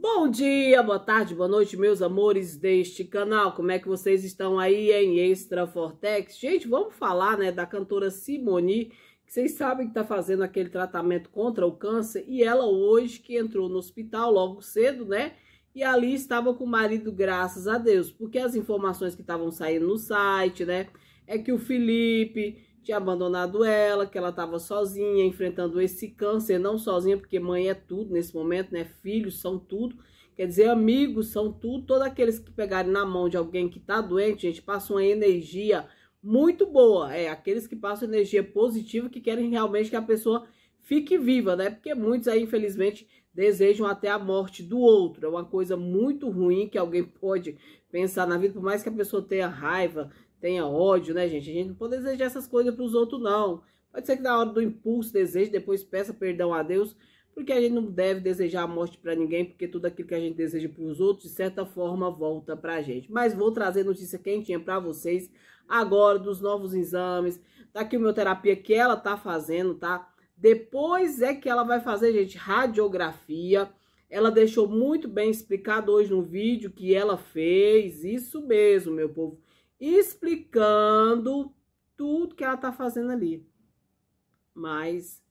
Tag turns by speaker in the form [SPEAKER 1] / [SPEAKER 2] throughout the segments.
[SPEAKER 1] Bom dia, boa tarde, boa noite, meus amores deste canal. Como é que vocês estão aí em Extra Fortex? Gente, vamos falar, né, da cantora Simone, que vocês sabem que está fazendo aquele tratamento contra o câncer, e ela hoje que entrou no hospital logo cedo, né? E ali estava com o marido, graças a Deus, porque as informações que estavam saindo no site, né, é que o Felipe tinha abandonado ela, que ela estava sozinha, enfrentando esse câncer, não sozinha, porque mãe é tudo nesse momento, né? Filhos são tudo, quer dizer, amigos são tudo. Todos aqueles que pegarem na mão de alguém que está doente, gente, passam uma energia muito boa. É, aqueles que passam energia positiva, que querem realmente que a pessoa fique viva, né? Porque muitos aí, infelizmente, desejam até a morte do outro. É uma coisa muito ruim que alguém pode pensar na vida, por mais que a pessoa tenha raiva, tenha ódio, né, gente? A gente não pode desejar essas coisas para os outros, não. Pode ser que na hora do impulso deseje, depois peça perdão a Deus, porque a gente não deve desejar a morte para ninguém, porque tudo aquilo que a gente deseja para os outros, de certa forma, volta para a gente. Mas vou trazer notícia quentinha para vocês agora dos novos exames, da quimioterapia que ela tá fazendo, tá? Depois é que ela vai fazer, gente, radiografia. Ela deixou muito bem explicado hoje no vídeo que ela fez. Isso mesmo, meu povo explicando tudo que ela tá fazendo ali. Mas,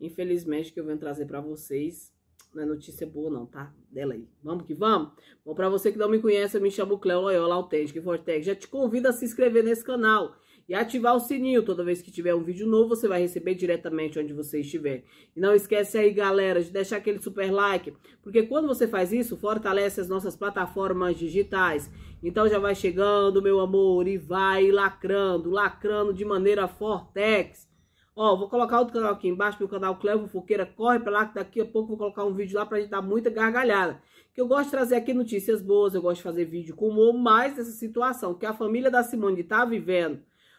[SPEAKER 1] infelizmente, o que eu venho trazer para vocês não é notícia boa não, tá? Dela aí. Vamos que vamos? Bom, para você que não me conhece, eu me chamo Cleo Loyola Autêntica e Vortex. Já te convido a se inscrever nesse canal e ativar o sininho. Toda vez que tiver um vídeo novo, você vai receber diretamente onde você estiver. E não esquece aí, galera, de deixar aquele super like, porque quando você faz isso, fortalece as nossas plataformas digitais. Então já vai chegando, meu amor, e vai lacrando, lacrando de maneira fortex. Ó, vou colocar outro canal aqui embaixo, meu canal Clevo Foqueira. Corre pra lá que daqui a pouco vou colocar um vídeo lá pra gente dar muita gargalhada. Que eu gosto de trazer aqui notícias boas, eu gosto de fazer vídeo com o mais dessa situação que a família da Simone tá vivendo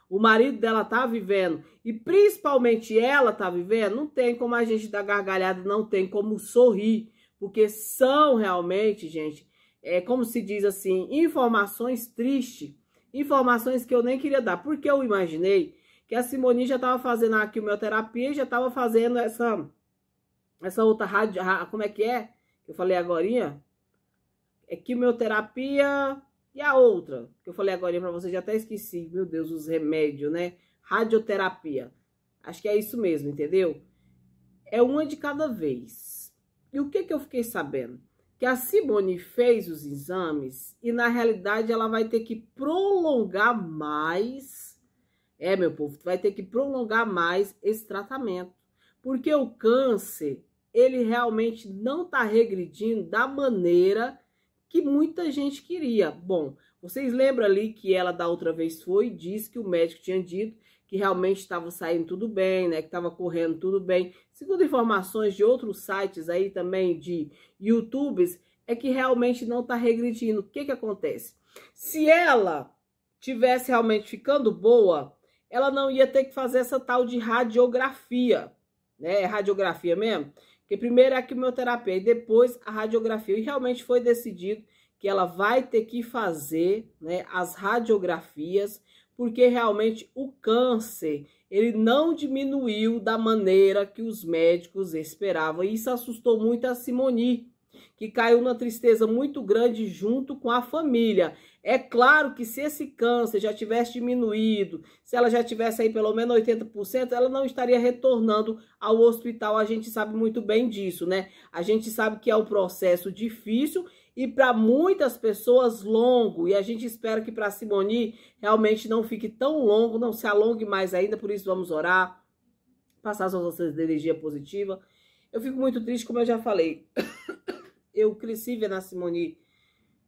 [SPEAKER 1] o marido dela tá vivendo e principalmente ela tá vivendo, não tem como a gente dar gargalhada, não tem como sorrir, porque são realmente, gente, é como se diz assim, informações tristes, informações que eu nem queria dar, porque eu imaginei que a Simone já tava fazendo a quimioterapia, já tava fazendo essa essa outra rádio, como é que é? Eu falei agorinha. É quimioterapia, e a outra, que eu falei agora para vocês, já até esqueci, meu Deus, os remédios, né? Radioterapia. Acho que é isso mesmo, entendeu? É uma de cada vez. E o que, que eu fiquei sabendo? Que a Simone fez os exames e, na realidade, ela vai ter que prolongar mais. É, meu povo, vai ter que prolongar mais esse tratamento. Porque o câncer, ele realmente não está regredindo da maneira que muita gente queria. Bom, vocês lembram ali que ela da outra vez foi, disse que o médico tinha dito que realmente estava saindo tudo bem, né? Que estava correndo tudo bem. Segundo informações de outros sites aí também de YouTubes, é que realmente não está regredindo. O que que acontece? Se ela tivesse realmente ficando boa, ela não ia ter que fazer essa tal de radiografia, né? É radiografia mesmo, que primeiro a é quimioterapia e depois a radiografia. E realmente foi decidido que ela vai ter que fazer né, as radiografias, porque realmente o câncer ele não diminuiu da maneira que os médicos esperavam. E isso assustou muito a Simoni, que caiu numa tristeza muito grande junto com a família. É claro que se esse câncer já tivesse diminuído, se ela já tivesse aí pelo menos 80%, ela não estaria retornando ao hospital. A gente sabe muito bem disso, né? A gente sabe que é um processo difícil e para muitas pessoas longo. E a gente espera que para Simoni realmente não fique tão longo, não se alongue mais ainda. Por isso vamos orar, passar as nossas energias positiva. Eu fico muito triste, como eu já falei. eu cresci vendo a Simone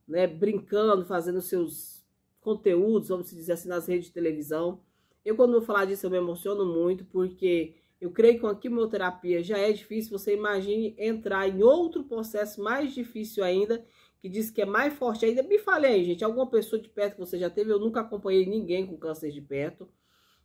[SPEAKER 1] né, brincando, fazendo seus conteúdos, vamos dizer assim, nas redes de televisão. Eu, quando vou falar disso, eu me emociono muito, porque eu creio que com a quimioterapia já é difícil, você imagine entrar em outro processo mais difícil ainda, que diz que é mais forte ainda. Me fale aí, gente, alguma pessoa de perto que você já teve, eu nunca acompanhei ninguém com câncer de perto,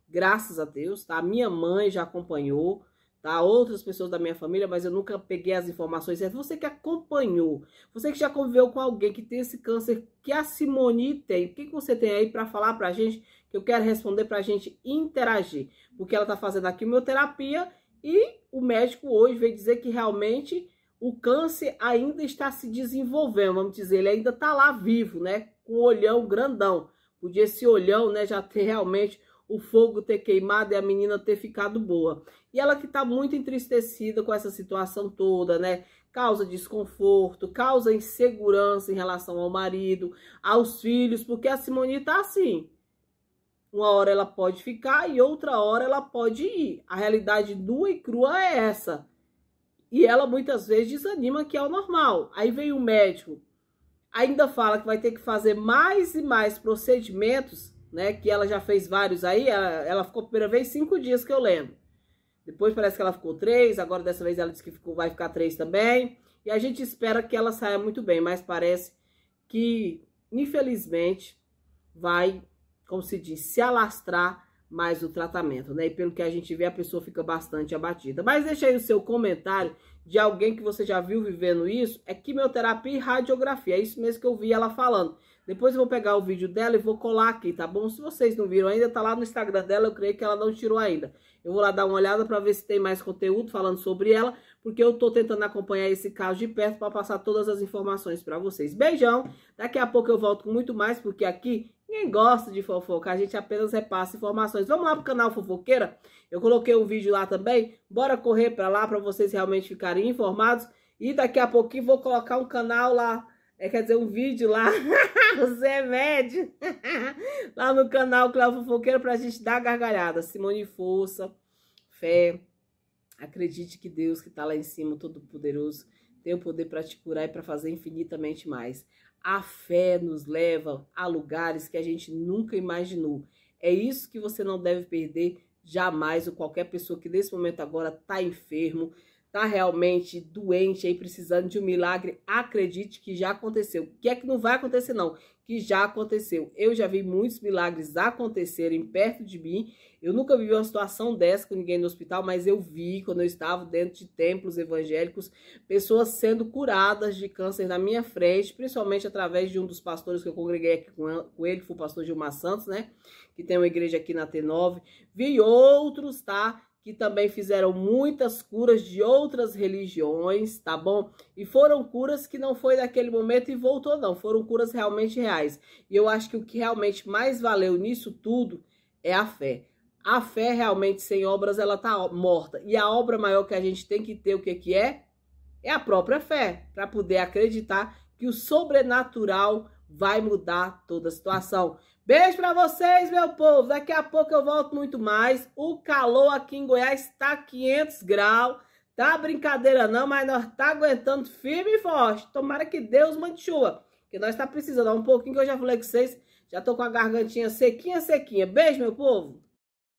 [SPEAKER 1] graças a Deus, tá? Minha mãe já acompanhou, tá? Outras pessoas da minha família, mas eu nunca peguei as informações é Você que acompanhou, você que já conviveu com alguém que tem esse câncer que a Simone tem, o que, que você tem aí para falar para a gente? Que eu quero responder para a gente interagir, porque ela está fazendo a quimioterapia e o médico hoje veio dizer que realmente o câncer ainda está se desenvolvendo, vamos dizer, ele ainda está lá vivo, né? Com o olhão grandão. Podia esse olhão, né, já ter realmente o fogo ter queimado e a menina ter ficado boa. E ela que está muito entristecida com essa situação toda, né? Causa desconforto, causa insegurança em relação ao marido, aos filhos, porque a Simone está assim. Uma hora ela pode ficar e outra hora ela pode ir. A realidade nua e crua é essa. E ela muitas vezes desanima que é o normal. Aí vem o médico, ainda fala que vai ter que fazer mais e mais procedimentos né? Que ela já fez vários aí. Ela, ela ficou a primeira vez cinco dias que eu lembro. Depois parece que ela ficou três. Agora dessa vez ela disse que ficou, vai ficar três também. E a gente espera que ela saia muito bem, mas parece que infelizmente vai, como se diz, se alastrar mais o tratamento, né? E pelo que a gente vê, a pessoa fica bastante abatida. Mas deixa aí o seu comentário de alguém que você já viu vivendo isso é quimioterapia e radiografia. É isso mesmo que eu vi ela falando. Depois eu vou pegar o vídeo dela e vou colar aqui, tá bom? Se vocês não viram ainda, tá lá no Instagram dela, eu creio que ela não tirou ainda. Eu vou lá dar uma olhada para ver se tem mais conteúdo falando sobre ela, porque eu estou tentando acompanhar esse caso de perto para passar todas as informações para vocês. Beijão. Daqui a pouco eu volto com muito mais, porque aqui ninguém gosta de fofoca, a gente apenas repassa informações. Vamos lá pro canal Fofoqueira. Eu coloquei um vídeo lá também. Bora correr para lá para vocês realmente ficarem informados. E daqui a pouquinho vou colocar um canal lá é, quer dizer, um vídeo lá, Zé Med, lá no canal Cléo para pra gente dar gargalhada. Simone Força, fé, Acredite que Deus, que está lá em cima, todo-poderoso, tem o poder para te curar e para fazer infinitamente mais. A fé nos leva a lugares que a gente nunca imaginou. É isso que você não deve perder jamais, ou qualquer pessoa que nesse momento agora está enfermo, tá realmente doente aí, precisando de um milagre, acredite que já aconteceu. o Que é que não vai acontecer, não, que já aconteceu. Eu já vi muitos milagres acontecerem perto de mim. Eu nunca vivi uma situação dessa com ninguém no hospital, mas eu vi quando eu estava dentro de templos evangélicos, pessoas sendo curadas de câncer na minha frente, principalmente através de um dos pastores que eu congreguei aqui com ele, que foi o pastor Gilmar Santos, né? Que tem uma igreja aqui na T9. Vi outros, tá? que também fizeram muitas curas de outras religiões, tá bom? E foram curas que não foi naquele momento e voltou, não. Foram curas realmente reais. E eu acho que o que realmente mais valeu nisso tudo é a fé. A fé realmente sem obras ela tá morta. E a obra maior que a gente tem que ter, o que que é? É a própria fé, para poder acreditar que o sobrenatural vai mudar toda a situação. Beijo para vocês, meu povo. Daqui a pouco eu volto muito mais. O calor aqui em Goiás está 500 graus. Tá brincadeira não, mas nós tá aguentando firme e forte. Tomara que Deus mande chuva, que nós tá precisando. Um pouquinho que eu já falei com vocês. Já tô com a gargantinha sequinha, sequinha. Beijo, meu povo.